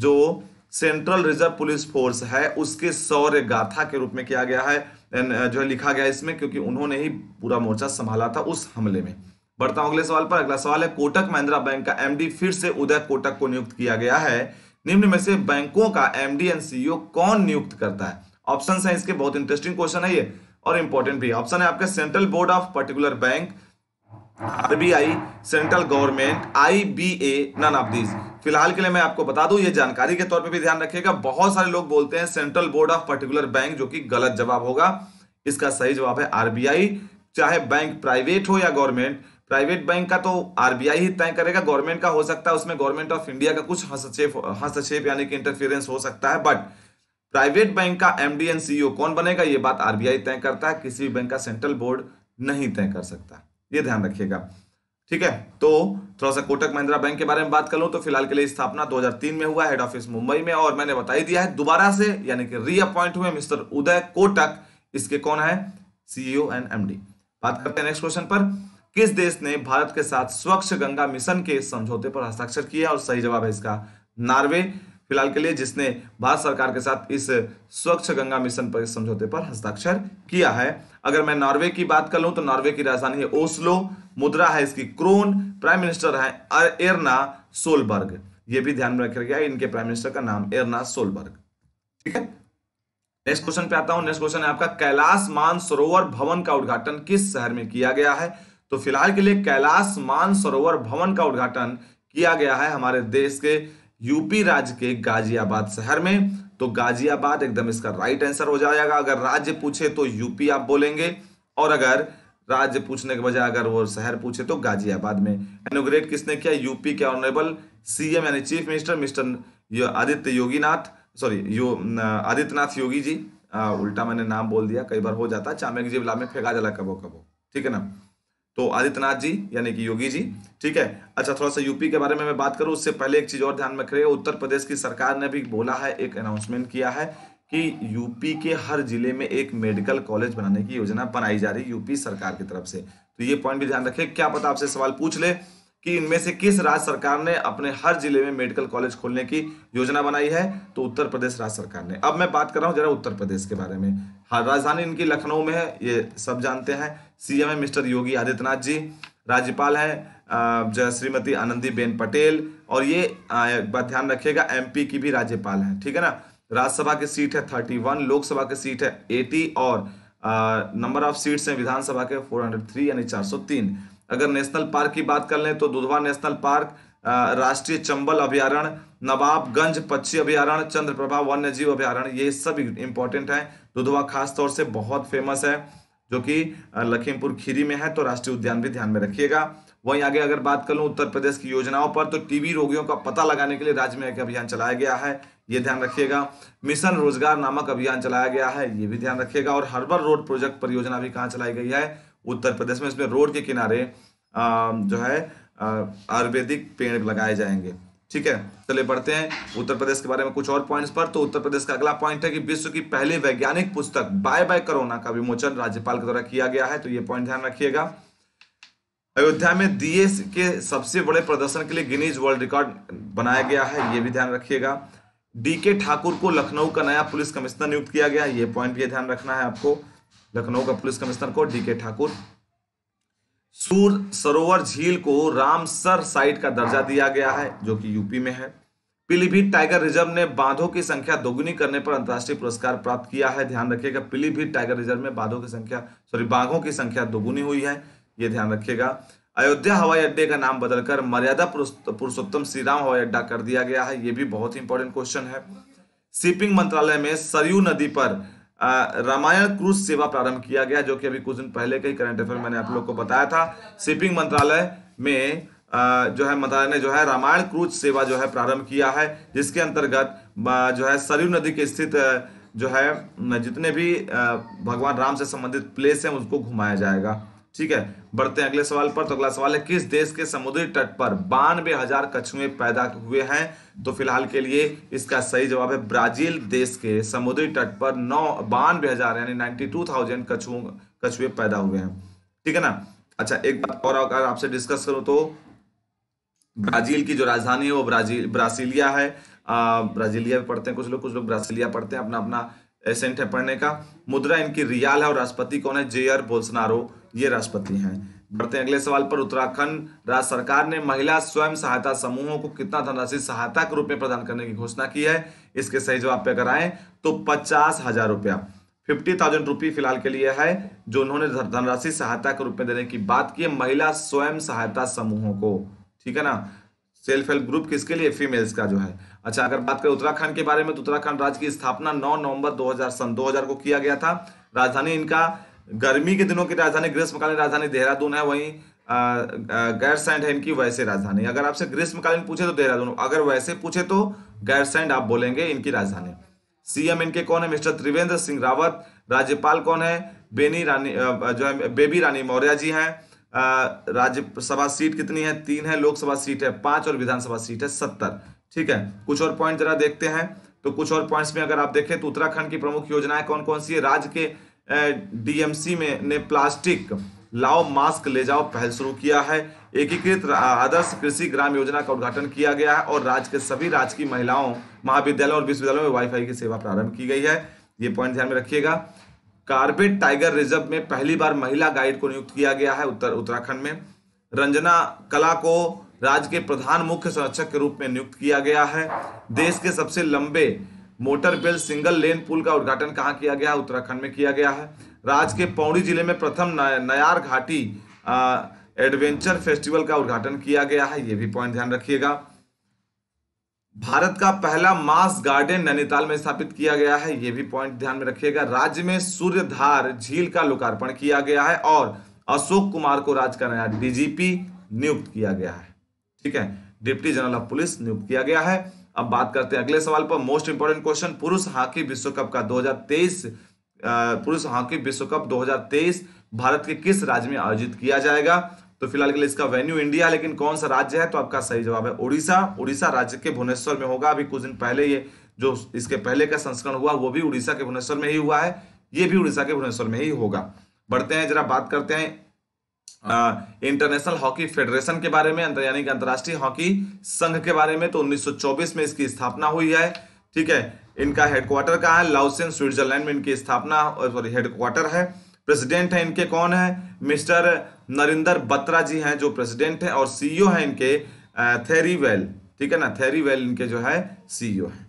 जो सेंट्रल रिजर्व पुलिस फोर्स है उसके सौर्य गाथा के रूप में किया गया है Uh, जो है लिखा गया इसमें क्योंकि उन्होंने ही पूरा मोर्चा संभाला था उस हमले में बढ़ता हूं अगले सवाल पर अगला सवाल है कोटक महिंद्रा बैंक का एमडी फिर से उदय कोटक को नियुक्त किया गया है निम्न में से बैंकों का एमडी एंड सीईओ कौन नियुक्त करता है ऑप्शन है इसके बहुत इंटरेस्टिंग क्वेश्चन है ये और इंपॉर्टेंट भी ऑप्शन है आपका central board of particular bank RBI central government I none of these फिलहाल के लिए मैं आपको बता दूं ये जानकारी के तौर पे भी ध्यान रखिएगा बहुत सारे लोग बोलते हैं central board of particular bank जो कि गलत जवाब होगा इसका सही जवाब है आरबीआई चाहे बैंक प्राइवेट हो या गवर्नमेंट प्राइवेट बैंक का तो आरबीआई ही तय करेगा गवर्नमेंट का हो सकता है उसमें गवर्नमेंट ऑफ इंडिया का कुछ हस्तक्षेप हस्तक्षेप यानी कि इंटरफियरेंस हो सकता है बट प्राइवेट बैंक का एमडी एंड सीईओ कौन बनेगा ये बात आरबीआई तय करता है किसी भी बैंक का सेंट्रल बोर्ड नहीं तय कर सकता ये ध्यान रखिएगा ठीक है तो थोड़ा सा कोटक महिंद्रा बैंक के बारे में बात कर लूँ तो फिलहाल के लिए स्थापना 2003 में हुआ हेड ऑफिस मुंबई में और मैंने बताई दिया है दोबारा से यानी कि रीअपॉइंट हुए मिस्टर उदय कोटक इसके कौन है सीईओ एंड एमडी बात करते हैं नेक्स्ट क्वेश्चन पर किस देश ने भारत के साथ स्वच्छ गंगा मिशन के समझौते पर हस्ताक्षर किया और सही जवाब है इसका नॉर्वे फिलहाल के लिए जिसने भारत सरकार के साथ इस स्वच्छ गंगा मिशन पर समझौते पर हस्ताक्षर किया है अगर मैं नॉर्वे की बात कर लूं तो नॉर्वे की राजधानी है ओस्लो मुद्रा है इसकी क्रोन प्राइम मिनिस्टर है एरना सोलबर्ग ये भी ध्यान में रखेगा इनके प्राइम मिनिस्टर का नाम एरना सोलबर्ग ठीक है नेक्स्ट क्वेश्चन पे आता हूं नेक्स्ट क्वेश्चन है आपका कैलाश मान सरोवर भवन का उद्घाटन किस शहर में किया गया है तो फिलहाल के लिए कैलाश मान सरोवर भवन का उद्घाटन किया गया है हमारे देश के यूपी राज्य के गाजियाबाद शहर में तो गाजियाबाद एकदम इसका राइट आंसर हो जाएगा अगर राज्य पूछे तो यूपी आप बोलेंगे और अगर राज्य पूछने के बजाय अगर वो शहर पूछे तो गाजियाबाद में एनोग्रेट किसने किया यूपी के ऑनरेबल सीएम यानी chief minister mister Aditya Yoginath sorry यो आदित्यनाथ योगी जी आ, उल्टा मैंने नाम बोल दिया कई बार हो जाता चामेक जीवला में फेंका जला कबो कबो ठीक है ना तो आदित्यनाथ जी यानी कि योगी जी ठीक है अच्छा थोड़ा सा यूपी के बारे में मैं बात करूं उससे पहले एक चीज और ध्यान में रखिए उत्तर प्रदेश की सरकार ने भी बोला है एक अनाउंसमेंट किया है कि यूपी के हर जिले में एक मेडिकल कॉलेज बनाने की योजना बनाई जा रही यूपी सरकार की तरफ से तो ये पॉइंट भी ध्यान रखे क्या पता आपसे सवाल पूछ ले कि इनमें से किस राज्य सरकार ने अपने हर जिले में मेडिकल कॉलेज खोलने की योजना बनाई है तो उत्तर प्रदेश राज्य सरकार ने अब मैं बात कर रहा हूँ जरा उत्तर प्रदेश के बारे में हर हाँ, राजधानी इनकी लखनऊ में है ये सब जानते हैं सीएम है मिस्टर योगी आदित्यनाथ जी राज्यपाल है जो श्रीमती आनंदी बेन पटेल और ये ध्यान रखिएगा एमपी की भी राज्यपाल है ठीक है ना राज्यसभा की सीट है थर्टी वन लोकसभा की सीट है एटी और नंबर ऑफ सीट्स हैं विधानसभा के फोर हंड्रेड थ्री यानी चार सौ तीन अगर नेशनल पार्क की बात कर लें तो दुधवा नेशनल पार्क राष्ट्रीय चंबल अभ्यारण नवाबगंज पक्षी अभ्यारण चंद्रप्रभा वन्य जीव अभ्यारण ये सब इंपॉर्टेंट है दुधवा खास तौर से बहुत फेमस है जो कि लखीमपुर खीरी में है तो राष्ट्रीय उद्यान भी ध्यान में रखिएगा वहीं आगे अगर बात कर लूँ उत्तर प्रदेश की योजनाओं पर तो टीबी रोगियों का पता लगाने के लिए राज्य में एक अभियान चलाया गया है ये ध्यान रखिएगा मिशन रोजगार नामक अभियान चलाया गया है ये भी ध्यान रखिएगा और हर्बल रोड प्रोजेक्ट परियोजना भी कहाँ चलाई गई है उत्तर प्रदेश में इसमें रोड के किनारे जो है आयुर्वेदिक पेड़ लगाए जाएंगे ठीक है चलिए बढ़ते हैं उत्तर प्रदेश के बारे में कुछ और पॉइंट्स पर तो उत्तर प्रदेश का अगला पॉइंट है कि विश्व की पहली वैज्ञानिक पुस्तक बाय बाय कोरोना का विमोचन राज्यपाल के द्वारा किया गया है तो ये पॉइंट ध्यान रखिएगा अयोध्या में दिए के सबसे बड़े प्रदर्शन के लिए गिनीज वर्ल्ड रिकॉर्ड बनाया गया है ये भी ध्यान रखिएगा डी के ठाकुर को लखनऊ का नया पुलिस कमिश्नर नियुक्त किया गया ये पॉइंट ये ध्यान रखना है आपको लखनऊ का पुलिस कमिश्नर को डी के ठाकुर सूर सरोवर झील को रामसर साइट का दर्जा हाँ। दिया गया है जो कि यूपी में है पीलीभीत टाइगर रिजर्व ने बांधों की संख्या दोगुनी करने पर अंतर्राष्ट्रीय पुरस्कार प्राप्त किया है ध्यान रखिएगा पीलीभीत टाइगर रिजर्व में बांधों की संख्या सॉरी बाघों की संख्या दोगुनी हुई है ये ध्यान रखिएगा अयोध्या हवाई अड्डे का नाम बदलकर मर्यादा पुरुषोत्तम श्री राम हवाई अड्डा कर दिया गया है ये भी बहुत ही इंपॉर्टेंट क्वेश्चन है शिपिंग मंत्रालय में सरयू नदी पर रामायण क्रूज सेवा प्रारंभ किया गया जो कि अभी कुछ दिन पहले के ही करंट अफेयर मैंने आप लोग को बताया था शिपिंग मंत्रालय में जो है मंत्रालय ने जो है रामायण क्रूज सेवा जो है प्रारंभ किया है जिसके अंतर्गत जो है सरयू नदी के स्थित जो है जितने भी भगवान राम से संबंधित प्लेस हैं उसको घुमाया जाएगा ठीक है बढ़ते हैं अगले सवाल पर तो अगला सवाल है किस देश के समुद्री तट पर बानवे हजार कछुए पैदा हुए हैं तो फिलहाल के लिए इसका सही जवाब है ब्राजील देश के समुद्री तट पर नौ बानवे हजार यानी नाइनटी टू थाउजेंड कछुओं कछुए पैदा हुए हैं ठीक है ना अच्छा एक बात और अगर आपसे डिस्कस करूं तो ब्राजील की जो राजधानी है वो ब्राजील ब्रासिलिया है आ, ब्राजीलिया भी पढ़ते हैं कुछ लोग कुछ लोग ब्रासिलिया पढ़ते हैं अपना अपना एसेंट है पढ़ने का मुद्रा इनकी रियाल है और राष्ट्रपति कौन है जेयर बोल्सनारो ये राष्ट्रपति हैं बढ़ते अगले सवाल पर उत्तराखंड राज्य सरकार ने महिला स्वयं सहायता समूहों को कितना धनराशि सहायता के रूप में प्रदान करने की घोषणा की है इसके सही जवाब पे अगर आए तो पचास हजार रुपया फिफ्टी थाउजेंड रुपी फिलहाल के लिए है जो उन्होंने धनराशि सहायता के रूप में देने की बात की है महिला स्वयं सहायता समूहों को ठीक है ना सेल्फ हेल्प ग्रुप किसके लिए फीमेल्स का जो है अच्छा अगर बात करें उत्तराखंड के बारे में तो उत्तराखंड राज्य की स्थापना नौ नवंबर दो हजार को किया गया था राजधानी इनका गर्मी के दिनों की राजधानी ग्रीष्मकालीन राजधानी देहरादून है वहीं गैर सैंड है इनकी वैसे राजधानी अगर आपसे ग्रीष्मकालीन पूछे तो देहरादून अगर वैसे पूछे तो गैर सैंड आप बोलेंगे इनकी राजधानी सीएम इनके कौन है मिस्टर त्रिवेंद्र सिंह रावत राज्यपाल कौन है बेनी रानी जो है बेबी रानी मौर्य जी हैं राज्यसभा सीट कितनी है तीन है लोकसभा सीट है पांच और विधानसभा सीट है सत्तर ठीक है कुछ और पॉइंट जरा देखते हैं तो कुछ और पॉइंट्स में अगर आप देखें तो उत्तराखंड की प्रमुख योजनाएं कौन कौन सी है राज्य के डीएमसी में ने प्लास्टिक लाओ मास्क ले जाओ पहल शुरू किया है एकीकृत आदर्श कृषि ग्राम योजना का उद्घाटन किया गया है और राज्य के सभी राजकीय महिलाओं महाविद्यालयों और विश्वविद्यालयों में वाईफाई की सेवा प्रारंभ की गई है ये पॉइंट ध्यान में रखिएगा कार्बेट टाइगर रिजर्व में पहली बार महिला गाइड को नियुक्त किया गया है उत्तर उत्तराखंड में रंजना कला को राज्य के प्रधान मुख्य संरक्षक के रूप में नियुक्त किया गया है देश के सबसे लंबे मोटर बेल सिंगल लेन पुल का उद्घाटन कहाँ किया गया उत्तराखंड में किया गया है राज्य के पौड़ी जिले में प्रथम नयार घाटी एडवेंचर फेस्टिवल का उद्घाटन किया गया है ये भी पॉइंट ध्यान रखिएगा भारत का पहला मास गार्डन नैनीताल में स्थापित किया गया है ये भी पॉइंट ध्यान में रखिएगा राज्य में सूर्यधार झील का लोकार्पण किया गया है और अशोक कुमार को राज्य का नया डीजीपी नियुक्त किया गया है ठीक है डिप्टी जनरल ऑफ पुलिस नियुक्त किया गया है अब बात करते हैं अगले सवाल पर मोस्ट इंपोर्टेंट क्वेश्चन पुरुष हॉकी विश्व कप का 2023 पुरुष हॉकी विश्व कप 2023 भारत के किस राज्य में आयोजित किया जाएगा तो फिलहाल के लिए इसका वेन्यू इंडिया लेकिन कौन सा राज्य है तो आपका सही जवाब है उड़ीसा उड़ीसा राज्य के भुवनेश्वर में होगा अभी कुछ दिन पहले ये जो इसके पहले का संस्करण हुआ वो भी उड़ीसा के भुवनेश्वर में ही हुआ है ये भी उड़ीसा के भुवनेश्वर में ही होगा बढ़ते हैं जरा बात करते हैं इंटरनेशनल हॉकी फेडरेशन के बारे में यानी कि अंतर्राष्ट्रीय हॉकी संघ के बारे में तो 1924 में इसकी स्थापना हुई है ठीक है इनका हेडक्वार्टर कहाँ है लाउसेन स्विट्जरलैंड में इनकी स्थापना सॉरी हेडक्वार्टर है प्रेसिडेंट है इनके कौन है मिस्टर नरिंदर बत्रा जी हैं जो प्रेसिडेंट है और सीईओ e है इनके वेल ठीक है ना थेरीवेल इनके जो है सीईओ e है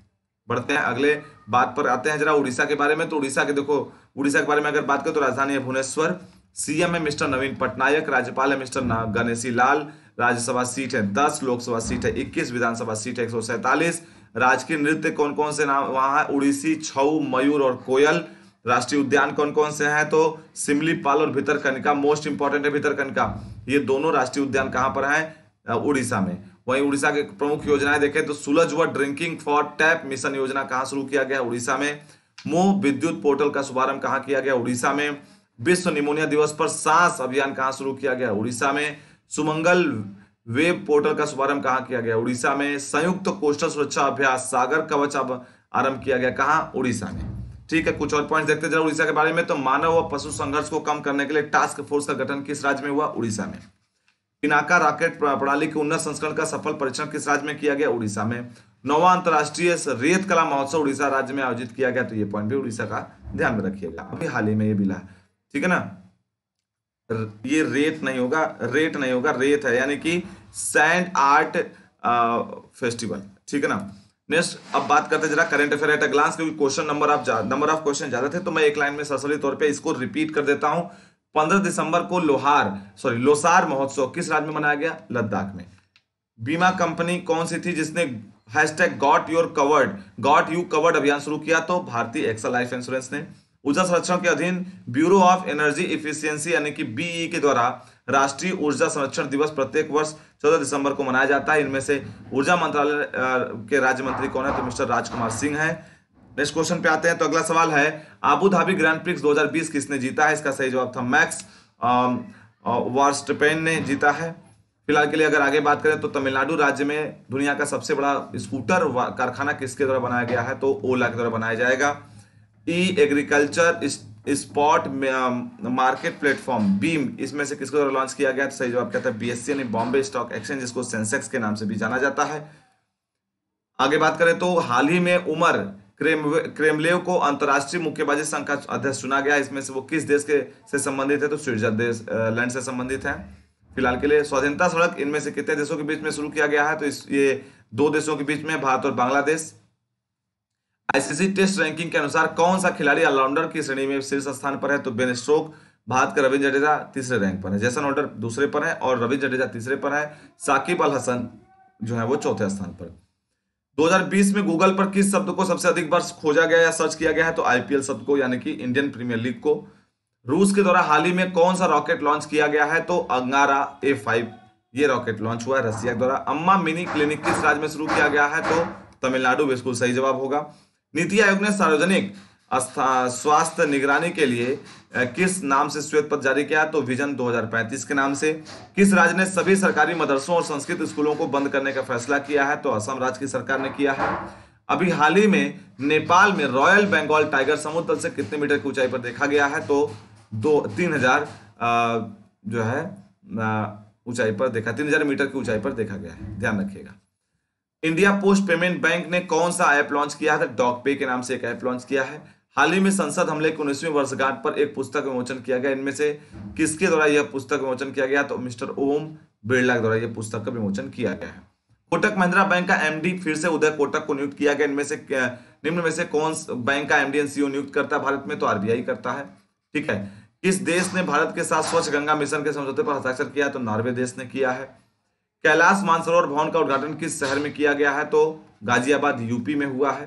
बढ़ते हैं अगले बात पर आते हैं जरा उड़ीसा के बारे में तो उड़ीसा के देखो उड़ीसा के बारे में अगर बात करें तो राजधानी है भुवनेश्वर सीएम है मिस्टर नवीन पटनायक राज्यपाल है मिस्टर गणेशी लाल राज्यसभा सीट है दस लोकसभा सीट है इक्कीस विधानसभा सीट है एक राजकीय नृत्य कौन कौन से नाम वहां है उड़ीसी छऊ मयूर और कोयल राष्ट्रीय उद्यान कौन कौन से हैं तो सिमली पाल और भीतरकनिका मोस्ट इंपॉर्टेंट है भीतरकनिका ये दोनों राष्ट्रीय उद्यान कहां पर हैं उड़ीसा में वहीं उड़ीसा के प्रमुख योजनाएं देखें तो सुलझ व ड्रिंकिंग फॉर टैप मिशन योजना कहाँ शुरू किया गया उड़ीसा में मोह विद्युत पोर्टल का शुभारंभ कहाँ किया गया उड़ीसा में विश्व निमोनिया दिवस पर सांस अभियान कहाँ शुरू किया गया उड़ीसा में सुमंगल वेब पोर्टल का शुभारंभ कहाँ किया गया उड़ीसा में संयुक्त कोस्टल सुरक्षा अभ्यास सागर कवच अब आरंभ किया गया कहाँ उड़ीसा में ठीक है कुछ और पॉइंट देखते जरा उड़ीसा के बारे में तो मानव व पशु संघर्ष को कम करने के लिए टास्क फोर्स का गठन किस राज्य में हुआ उड़ीसा में पिनाका राकेट प्रणाली के उन्नत संस्करण का सफल परीक्षण किस राज्य में किया गया उड़ीसा में नौवा अंतर्राष्ट्रीय रेत कला महोत्सव उड़ीसा राज्य में आयोजित किया गया तो ये पॉइंट भी उड़ीसा का ध्यान में रखिएगा अभी हाल ही में ये मिला है ठीक है ना ये रेत नहीं होगा रेट नहीं होगा रेत है यानी कि सैंड आर्ट फेस्टिवल ठीक है ना नेक्स्ट अब बात करते जरा current affair at a glance क्योंकि क्वेश्चन नंबर आप नंबर ऑफ क्वेश्चन ज्यादा थे तो मैं एक लाइन में सरसरी तौर पे इसको रिपीट कर देता हूं पंद्रह दिसंबर को लोहार सॉरी लोसार महोत्सव किस राज्य में मनाया गया लद्दाख में बीमा कंपनी कौन सी थी जिसने hashtag got your covered got you covered अभियान शुरू किया तो भारतीय एक्सल लाइफ इंश्योरेंस ने ऊर्जा संरक्षण के अधीन ब्यूरो ऑफ एनर्जी इफिशियंसी यानी कि बीई के द्वारा राष्ट्रीय ऊर्जा संरक्षण दिवस प्रत्येक वर्ष चौदह दिसंबर को मनाया जाता है इनमें से ऊर्जा मंत्रालय के राज्य मंत्री कौन है तो मिस्टर राजकुमार सिंह है नेक्स्ट क्वेश्चन पे आते हैं तो अगला सवाल है आबू धाबी ग्रैंड प्रिक्स 2020 किसने जीता है इसका सही जवाब था मैक्स वार्स्टपेन ने जीता है फिलहाल के लिए अगर आगे बात करें तो तमिलनाडु राज्य में दुनिया का सबसे बड़ा स्कूटर कारखाना किसके द्वारा बनाया गया है तो ओला के द्वारा बनाया जाएगा e agriculture spot market platform बीम इसमें से किसको द्वारा लॉन्च किया गया तो सही जवाब क्या था बीएससी यानी बॉम्बे स्टॉक एक्सचेंज जिसको सेंसेक्स के नाम से भी जाना जाता है आगे बात करें तो हाल ही में उमर क्रेमलेव को अंतर्राष्ट्रीय मुक्केबाजी संघ का अध्यक्ष चुना गया इसमें से वो किस देश के से संबंधित है तो स्विट्जरलैंड से संबंधित है फिलहाल के लिए स्वाधीनता सड़क इनमें से कितने देशों के बीच में शुरू किया गया है तो इस ये दो देशों के बीच में भारत और बांग्लादेश आईसीसी टेस्ट रैंकिंग के अनुसार कौन सा खिलाड़ी ऑलराउंडर की श्रेणी में शीर्ष स्थान पर है तो बेन स्ट्रोक भारत के रविंद्र जडेजा तीसरे रैंक पर है जैसन ऑल्डर दूसरे पर है और रविंद्र जडेजा तीसरे पर है साकिब अल हसन जो है वो चौथे स्थान पर 2020 में गूगल पर किस शब्द को सबसे अधिक बार खोजा गया या सर्च किया गया है तो आईपीएल शब्द को यानी कि इंडियन प्रीमियर लीग को रूस के द्वारा हाल ही में कौन सा रॉकेट लॉन्च किया गया है तो अंगारा ए फाइव ये रॉकेट लॉन्च हुआ है रसिया के द्वारा अम्मा मिनी क्लिनिक किस राज्य में शुरू किया गया है तो तमिलनाडु बिल्कुल सही जवाब होगा नीति आयोग ने सार्वजनिक स्वास्थ्य निगरानी के लिए किस नाम से श्वेत पत्र जारी किया तो विजन 2035 के नाम से किस राज्य ने सभी सरकारी मदरसों और संस्कृत स्कूलों को बंद करने का फैसला किया है तो असम राज्य की सरकार ने किया है अभी हाल ही में नेपाल में रॉयल बंगाल टाइगर समुद्र तल से कितने मीटर की ऊंचाई पर देखा गया है तो दो तीन हजार जो है ऊंचाई पर देखा तीन हजार मीटर की ऊंचाई पर देखा गया है ध्यान रखिएगा इंडिया पोस्ट पेमेंट बैंक ने कौन सा ऐप लॉन्च किया है डॉक पे के नाम से एक ऐप लॉन्च किया है हाल ही में संसद हमले की उन्नीसवीं वर्षगांठ पर एक पुस्तक विमोचन किया गया इनमें से किसके द्वारा यह पुस्तक विमोचन किया गया तो मिस्टर ओम बिरला द्वारा यह पुस्तक का विमोचन किया गया है कोटक महिंद्रा बैंक का एमडी फिर से उदय कोटक को नियुक्त किया गया इनमें से निम्न में से कौन बैंक का एमडी एंड नियुक्त करता है भारत में तो आरबीआई करता है ठीक है किस देश ने भारत के साथ स्वच्छ गंगा मिशन के समझौते पर हस्ताक्षर किया तो नॉर्वे देश ने किया है कैलाश मानसरोवर भवन का उद्घाटन किस शहर में किया गया है तो गाजियाबाद यूपी में हुआ है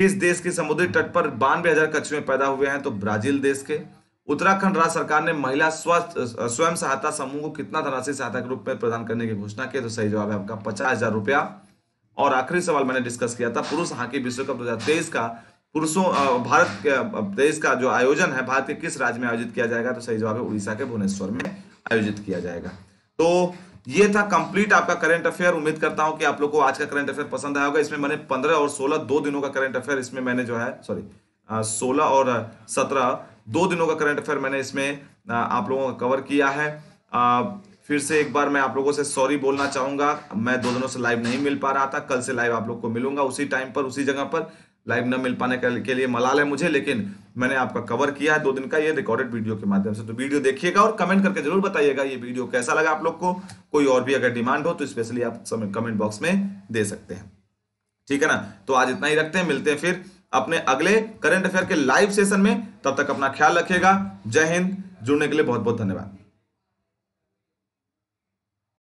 किस देश के समुद्री तट पर बानवे हजार कछुए पैदा हुए हैं तो ब्राजील देश के उत्तराखंड राज्य सरकार ने महिला स्वास्थ्य स्वयं सहायता समूह को कितना धनराशि सहायता के रूप में प्रदान करने की घोषणा की तो सही जवाब है आपका पचास हजार रुपया और आखिरी सवाल मैंने डिस्कस किया था पुरुष हॉकी विश्व कप दो का पुरुषों भारत देश का जो आयोजन है भारत के किस राज्य में आयोजित किया जाएगा तो सही जवाब है उड़ीसा के भुवनेश्वर में आयोजित किया जाएगा तो ये था कंप्लीट आपका करंट अफेयर उम्मीद करता हूं कि आप लोग को आज का करंट अफेयर पसंद आया होगा इसमें मैंने पंद्रह और सोलह दो दिनों का करंट अफेयर इसमें मैंने जो है सॉरी सोलह और सत्रह दो दिनों का करंट अफेयर मैंने इसमें आप लोगों का कवर किया है आ, फिर से एक बार मैं आप लोगों से सॉरी बोलना चाहूंगा मैं दो दिनों से लाइव नहीं मिल पा रहा था कल से लाइव आप लोग को मिलूंगा उसी टाइम पर उसी जगह पर लाइव न मिल पाने के लिए मलाल है मुझे लेकिन मैंने आपका कवर किया है दो दिन का ये रिकॉर्डेड वीडियो के माध्यम से तो वीडियो देखिएगा और कमेंट करके जरूर बताइएगा ये वीडियो कैसा लगा आप लोग को कोई और भी अगर डिमांड हो तो स्पेशली आप समय कमेंट बॉक्स में दे सकते हैं ठीक है ना तो आज इतना ही रखते हैं मिलते हैं फिर अपने अगले करंट अफेयर के लाइव सेशन में तब तक अपना ख्याल रखिएगा जय हिंद जुड़ने के लिए बहुत बहुत धन्यवाद